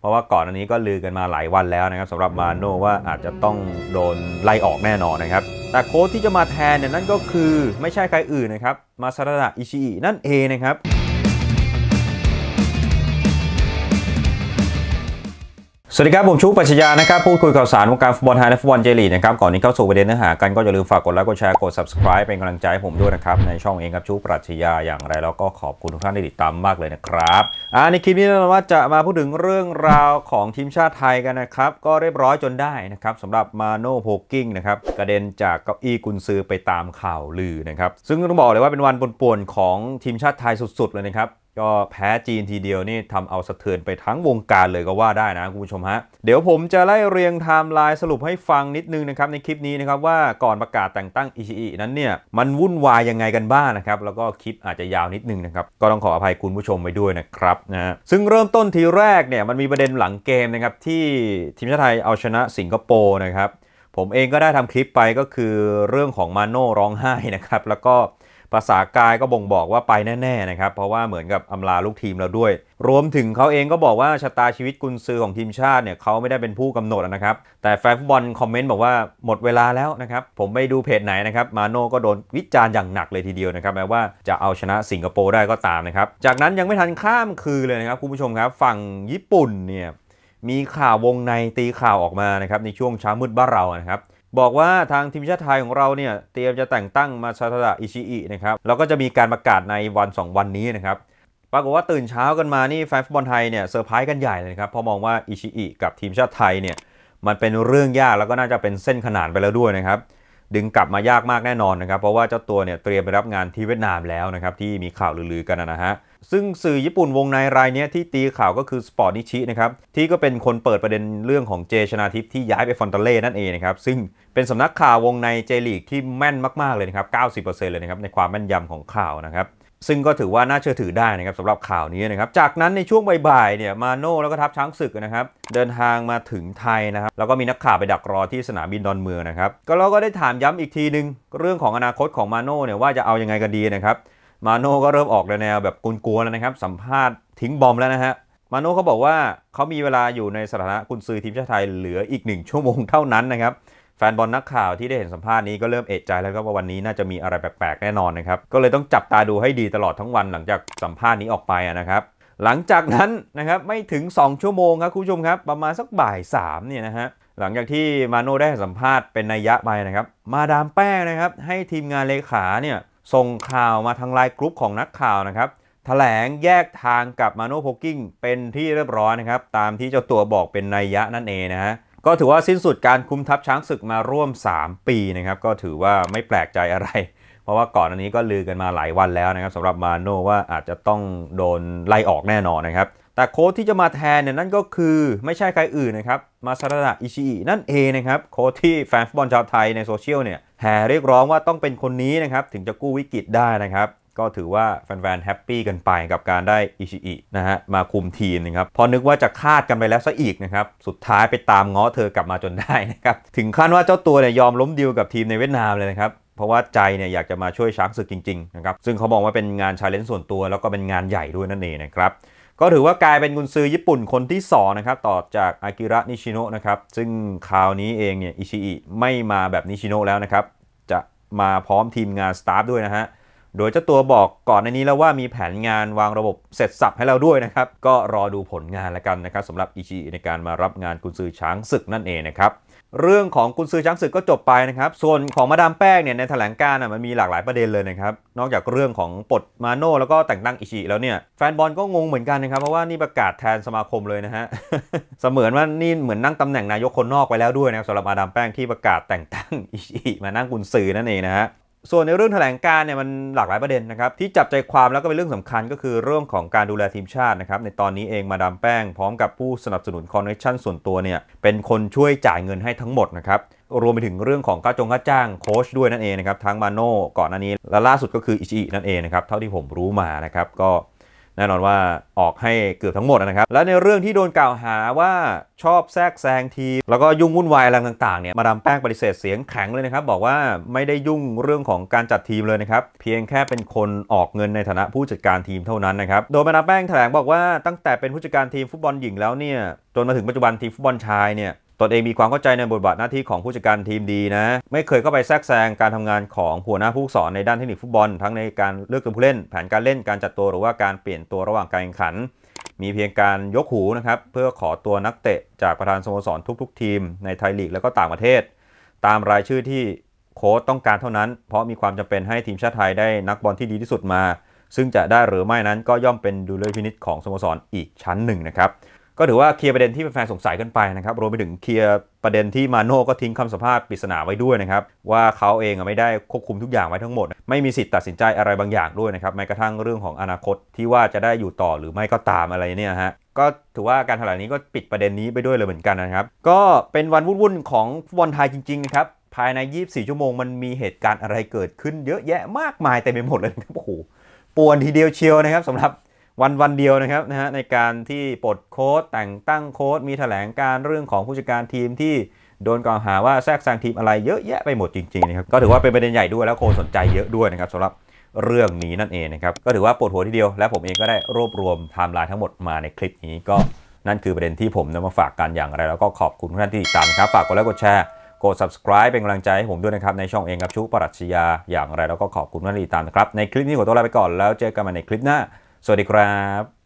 เพราะว่าก่อนอันนี้ก็ลือกันมาหลายวันแล้วนะครับสำหรับมาโน่ว่าอาจจะต้องโดนไล่ออกแน่นอนนะครับ แต่โค้ชที่จะมาแทนเนี่ยนั่นก็คือไม่ใช่ใครอื่นนะครับมาซาดะอิชิอินั่นเองนะครับสวัสดีครับ ผมชูปัชญานะครับ พูดคุยข่าวสารวงการฟุตบอลไทย และฟุตบอลเจลีนะครับ ก่อนนี้เข้าสู่ประเด็นเนื้อหากันก็อย่าลืมฝากกดไลค์กดแชร์กด subscribe เป็นกำลังใจผมด้วยนะครับ ในช่องเองครับชูปัชญาอย่างไรแล้วก็ขอบคุณทุกท่านที่ติดตามมากเลยนะครับอ่าในคลิปนี้เราว่าจะมาพูดถึงเรื่องราวของทีมชาติไทยกันนะครับก็เรียบร้อยจนได้นะครับสำหรับมาโน่โพกิ้งนะครับกระเด็นจากเก้าอี้กุนซือไปตามข่าวลือนะครับซึ่งต้องบอกเลยว่าเป็นวันปนป่วนของทีมชาติไทยสุด ๆเลยนะครับก็แพ้จีนทีเดียวนี่ทำเอาสะเทือนไปทั้งวงการเลยก็ว่าได้นะคุณผู้ชมฮะเดี๋ยวผมจะไล่เรียงไทม์ไลน์สรุปให้ฟังนิดนึงนะครับในคลิปนี้นะครับว่าก่อนประกาศแต่งตั้งอิชิอินั้นเนี่ยมันวุ่นวายยังไงกันบ้างนะครับแล้วก็คลิปอาจจะยาวนิดนึงนะครับก็ต้องขออภัยคุณผู้ชมไปด้วยนะครับนะซึ่งเริ่มต้นทีแรกเนี่ย มันมีประเด็นหลังเกมนะครับที่ทีมชาติไทยเอาชนะสิงคโปร์นะครับผมเองก็ได้ทำคลิปไปก็คือเรื่องของมาโน่ร้องไห้นะครับแล้วก็ภาษากายก็บ่งบอกว่าไปแน่ๆนะครับเพราะว่าเหมือนกับอำลาลูกทีมเราด้วย รวมถึงเขาเองก็บอกว่าชะตาชีวิตกุนซือของทีมชาติเนี่ยเขาไม่ได้เป็นผู้กำหนดนะครับ แต่แฟนฟุตบอลคอมเมนต์บอกว่าหมดเวลาแล้วนะครับผมไปดูเพจไหนนะครับมาโน่ก็โดนวิจารณ์อย่างหนักเลยทีเดียวนะครับ แม้ว่าจะเอาชนะสิงคโปร์ได้ก็ตามนะครับจากนั้นยังไม่ทันข้ามคืนเลยนะครับคุณผู้ชมครับฝั่งญี่ปุ่นเนี่ยมีข่าววงในตีข่าวออกมานะครับในช่วงเช้ามืดบ้านเรานะครับบอกว่าทางทีมชาติไทยของเราเนี่ยเตรียมจะแต่งตั้งมาซาตะอิชิอินะครับแล้วก็จะมีการประกาศในวัน 2 วันนี้นะครับปรากฏว่าตื่นเช้ากันมานี่แฟนฟุตบอลไทยเนี่ยเซอร์ไพรส์กันใหญ่เลยครับเพราะมองว่าอิชิอิกับทีมชาติไทยเนี่ย มันเป็นเรื่องยากแล้วก็น่าจะเป็นเส้นขนานไปแล้วด้วยนะครับดึงกลับมายากมากแน่นอนนะครับ เพราะว่าเจ้าตัวเนี่ย เตรียมไปรับงานที่เวียดนามแล้วนะครับ ที่มีข่าวลือๆกันนะฮะ ซึ่งสื่อญี่ปุ่นวงในรายนี้ที่ตีข่าวก็คือสปอร์ตนิชินะครับที่ก็เป็นคนเปิดประเด็นเรื่องของเจชนาทิพย์ที่ย้ายไปฟอนตาเล่นั่นเองนะครับ ซึ่งเป็นสำนักข่าววงในเจลีก ที่แม่นมากๆเลยนะครับ90%เลยนะครับในความแม่นยำของข่าวนะครับซึ่งก็ถือว่าน่าเชื่อถือได้นะครับสำหรับข่าวนี้นะครับ จากนั้นในช่วงบ่ายๆเนี่ยมาโน่แล้วก็ทัพช้างศึกนะครับ เดินทางมาถึงไทยนะครับแล้วก็มีนักข่าวไปดักรอที่สนามบินดอนเมืองนะครับ ก็เราก็ได้ถามย้ำอีกทีนึง เรื่องของอนาคตของมาโน่เนี่ยว่าจะเอายังไงกันดีนะครับ มาโน่ก็เริ่มออกแนวแบบกลัวๆแล้วนะครับ สัมภาษณ์ทิ้งบอมแล้วนะฮะมาโน่เขาบอกว่าเขามีเวลาอยู่ในสถานะกุนซือทีมชาติไทยเหลืออีกหนึ่งชั่วโมงเท่านั้นนะครับแฟนบอลนักข่าวที่ได้เห็นสัมภาษณ์นี้ก็เริ่มเอะใจแล้วก็ว่าวันนี้น่าจะมีอะไรแปลกๆแน่นอนนะครับก็เลยต้องจับตาดูให้ดีตลอดทั้งวันหลังจากสัมภาษณ์นี้ออกไปนะครับ หลังจากนั้นนะครับไม่ถึง 2 ชั่วโมงครับคุณผู้ชมครับประมาณสักบ่าย3เนี่ยนะฮะหลังจากที่มาโน่ได้สัมภาษณ์เป็นนัยยะไปนะครับ มาดามแป้งนะครับให้ทีมงานเลขาเนี่ยส่งข่าวมาทางไลน์กรุ๊ปของนักข่าวนะครับถแถลงแยกทางกับมาโนโพกิ้งเป็นที่เรียบร้อยนะครับตามที่เจ้าตัวบอกเป็นนัยยะนั่นเองนะฮะก็ถือว่าสิ้นสุดการคุมทัพช้างศึกมาร่วม 3 ปีนะครับ ก็ถือว่าไม่แปลกใจอะไร เพราะว่าก่อนอันนี้ก็ลือกันมาหลายวันแล้วนะครับสำหรับมาโนว่าอาจจะต้องโดนไล่ออกแน่นอนนะครับ แต่โค้ชที่จะมาแทนเนี่ย นั่นก็คือ ไม่ใช่ใครอื่นนะครับมาซาดะอิชิอินั่นเองนะครับ โค้ชที่แฟนฟุตบอลชาวไทยในโซเชียลเนี่ยแห่เรียกร้องว่าต้องเป็นคนนี้นะครับถึงจะกู้วิกฤตได้นะครับก็ถือว่าแฟนๆ แฮปปี้กันไปกับการได้อิชิอินะฮะมาคุมทีมนะครับ พอนึกว่าจะคาดกันไปแล้วซะอีกนะครับ สุดท้ายไปตามง้อเธอกลับมาจนได้นะครับ ถึงขั้นว่าเจ้าตัวเนี่ยยอมล้มดิวกับทีมในเวียดนามเลยนะครับ เพราะว่าใจเนี่ยอยากจะมาช่วยช้างศึกจริงๆนะครับซึ่งเขาบอกว่าเป็นงานชาเลนจ์ส่วนตัว แล้วก็เป็นงานใหญ่ด้วยนั่นเองนะครับก็ถือว่ากลายเป็นกุนซือญี่ปุ่นคนที่2นะครับต่อจากอากิระนิชิโนะนะครับซึ่งคราวนี้เองเนี่ยอิชิอิไม่มาแบบนิชิโนะแล้วนะครับจะมาพร้อมทีมงานสตาฟด้วยนะฮะโดยเจ้าตัวบอกก่อนในนี้แล้วว่ามีแผนงานวางระบบเสร็จสับให้เราด้วยนะครับก็รอดูผลงานแล้วกันนะครับสำหรับอิชิในการมารับงานกุนซือช้างศึกนั่นเองนะครับเรื่องของกุนซือช้างศึกก็จบไปนะครับส่วนของมาดามแป้งเนี่ยในแถลงการนะมันมีหลากหลายประเด็นเลยนะครับ นอกจากเรื่องของปลดมาโน่แล้วก็แต่งตั้งอิชิแล้วเนี่ยแฟนบอลก็งงเหมือนกันนะครับเพราะว่านี่ประกาศแทนสมาคมเลยนะฮะเสมือนว่านี่เหมือนนั่งตำแหน่งนายกคนนอกไปแล้วด้วยนะสำหรับมาดามแป้งที่ประกาศแต่งตั้งอิชิมานั่งกุนซือนั่นเองนะฮะส่วนในเรื่องแถลงการเนี่ยมันหลากหลายประเด็นนะครับ ที่จับใจความแล้วก็เป็นเรื่องสำคัญก็คือเรื่องของการดูแลทีมชาตินะครับในตอนนี้เองมาดามแป้งพร้อมกับผู้สนับสนุนคอนเนคชั่นส่วนตัวเนี่ย เป็นคนช่วยจ่ายเงินให้ทั้งหมดนะครับ รวมไปถึงเรื่องของค่าจงค่าจ้างโค้ชด้วยนั่นเองนะครับทั้งมาโน่ก่อนหน้านี้ และล่าสุดก็คืออิชินั่นเองนะครับเท่าที่ผมรู้มานะครับก็แน่นอนว่าออกให้เกือบทั้งหมดนะครับและในเรื่องที่โดนกล่าวหาว่าชอบแทรกแซงทีม แล้วก็ยุ่งวุ่นวายอะไรต่างๆเนี่ยมาดามแป้งปฏิเสธเสียงแข็งเลยนะครับบอกว่าไม่ได้ยุ่งเรื่องของการจัดทีมเลยนะครับ เพียงแค่เป็นคนออกเงินในฐานะผู้จัดการทีมเท่านั้นนะครับ โดยมาดามแป้งแถลงบอกว่าตั้งแต่เป็นผู้จัดการทีมฟุตบอลหญิงแล้วเนี่ยจนมาถึงปัจจุบันทีมฟุตบอลชายเนี่ยตนเองมีความเข้าใจในบทบาทหน้าที่ของผู้จัดการทีมดีนะ ไม่เคยเข้าไปแทรกแซงการทำงานของหัวหน้าผู้สอนในด้านเทคนิคฟุตบอลทั้งในการเลือกตัวผู้เล่น แผนการเล่นการจัดตัวหรือว่าการเปลี่ยนตัวระหว่างการแข่งขัน มีเพียงการยกหูนะครับ เพื่อขอตัวนักเตะ จากประธานสโมสรทุกๆ ทีมในไทยลีกแล้วก็ต่างประเทศ ตามรายชื่อที่โค้ชต้องการเท่านั้น เพราะมีความจำเป็นให้ทีมชาติไทยได้นักบอลที่ดีที่สุดมา ซึ่งจะได้หรือไม่นั้นก็ย่อมเป็นดูเลยพินิษของสโมสรออีกชั้นหนึ่งนะครับก็ถือว่าเคลียร์ประเด็นที่แฟนสงสัยกันไปนะครับรวมไปถึงเคลียร์ประเด็นที่มาโน่ก็ทิ้งคำสัมภาษณ์ปริศนาไว้ด้วยนะครับว่าเขาเองไม่ได้ควบคุมทุกอย่างไว้ทั้งหมดไม่มีสิทธิ์ตัดสินใจอะไรบางอย่างด้วยนะครับแม้กระทั่งเรื่องของอนาคตที่ว่าจะได้อยู่ต่อหรือไม่ก็ตามอะไรเนี่ยฮะก็ถือว่าการแถลงนี้ก็ปิดประเด็นนี้ไปด้วยเลยเหมือนกันนะครับก็เป็นวันวุ่นๆของฟุตบอลไทยจริงๆนะครับภายใน 24 ชั่วโมง มันมีเหตุการณ์อะไรเกิดขึ้นเยอะแยะมากมายเต็มไปหมดเลยครับโอ้โหปวนทีเดียวเชียวนะครับสำหรับวันวันเดียวนะครับนะฮะในการที่ปลดโค้ดแต่งตั้งโค้ดมีถแถลงการเรื่องของผู้จัดการทีมที่โดนกล่าวหาว่าแทรกแซงทีมอะไรเยอะแยะไปหมดจริงๆนะครับก็ถือว่าเป็นประเด็นใหญ่ด้วยแล้วโคนสนใจเยอะด้วยนะครับสำหรับเรื่องนี้นั่นเองนะครับก็ถือว่าปวดหัวทีเดียว และผมเองก็ได้รวบรวมไทม์ไลน์ทั้งหมดมาในคลิปนี้ก็นั่นคือประเด็นที่ผมนำมาฝากกันอย่างไรแล้วก็ขอบคุณทุกท่านที่ติดตามครับ ฝากกดไลค์กดแชร์กด subscribe เป็นกำลังใจให้ผมด้วยนะครับในช่องเองครับชุปรัชญาอย่างไร แล้วก็ขอบคุณท่านที่ติดตามนะครับในคลิปนี้ขอตัวลาไปก่อนแล้วเจอกันใหม่ในคลิปหน้าสวัสดีครับ